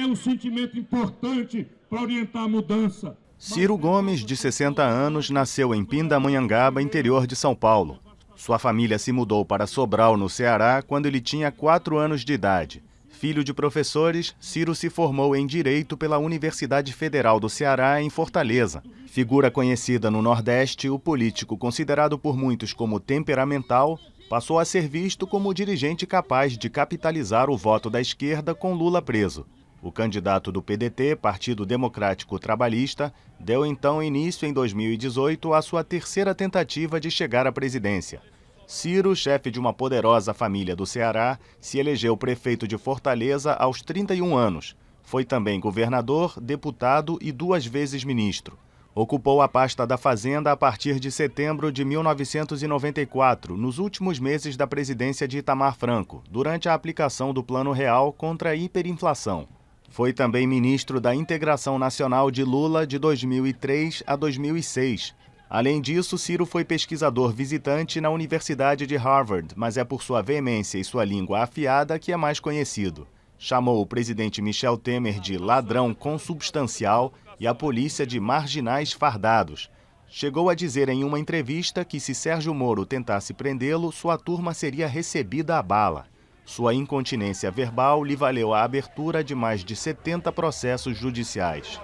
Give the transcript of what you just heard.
é um sentimento importante para orientar a mudança. Ciro Gomes, de 60 anos, nasceu em Pindamonhangaba, interior de São Paulo. Sua família se mudou para Sobral, no Ceará, quando ele tinha 4 anos de idade. Filho de professores, Ciro se formou em Direito pela Universidade Federal do Ceará, em Fortaleza. Figura conhecida no Nordeste, o político, considerado por muitos como temperamental, passou a ser visto como dirigente capaz de capitalizar o voto da esquerda com Lula preso. O candidato do PDT, Partido Democrático Trabalhista, deu então início em 2018 à sua terceira tentativa de chegar à presidência. Ciro, chefe de uma poderosa família do Ceará, se elegeu prefeito de Fortaleza aos 31 anos. Foi também governador, deputado e duas vezes ministro. Ocupou a pasta da Fazenda a partir de setembro de 1994, nos últimos meses da presidência de Itamar Franco, durante a aplicação do Plano Real contra a hiperinflação. Foi também ministro da Integração Nacional de Lula de 2003 a 2006. Além disso, Ciro foi pesquisador visitante na Universidade de Harvard, mas é por sua veemência e sua língua afiada que é mais conhecido. Chamou o presidente Michel Temer de ladrão consubstancial e a polícia de marginais fardados. Chegou a dizer em uma entrevista que se Sérgio Moro tentasse prendê-lo, sua turma seria recebida a bala. Sua incontinência verbal lhe valeu a abertura de mais de 70 processos judiciais.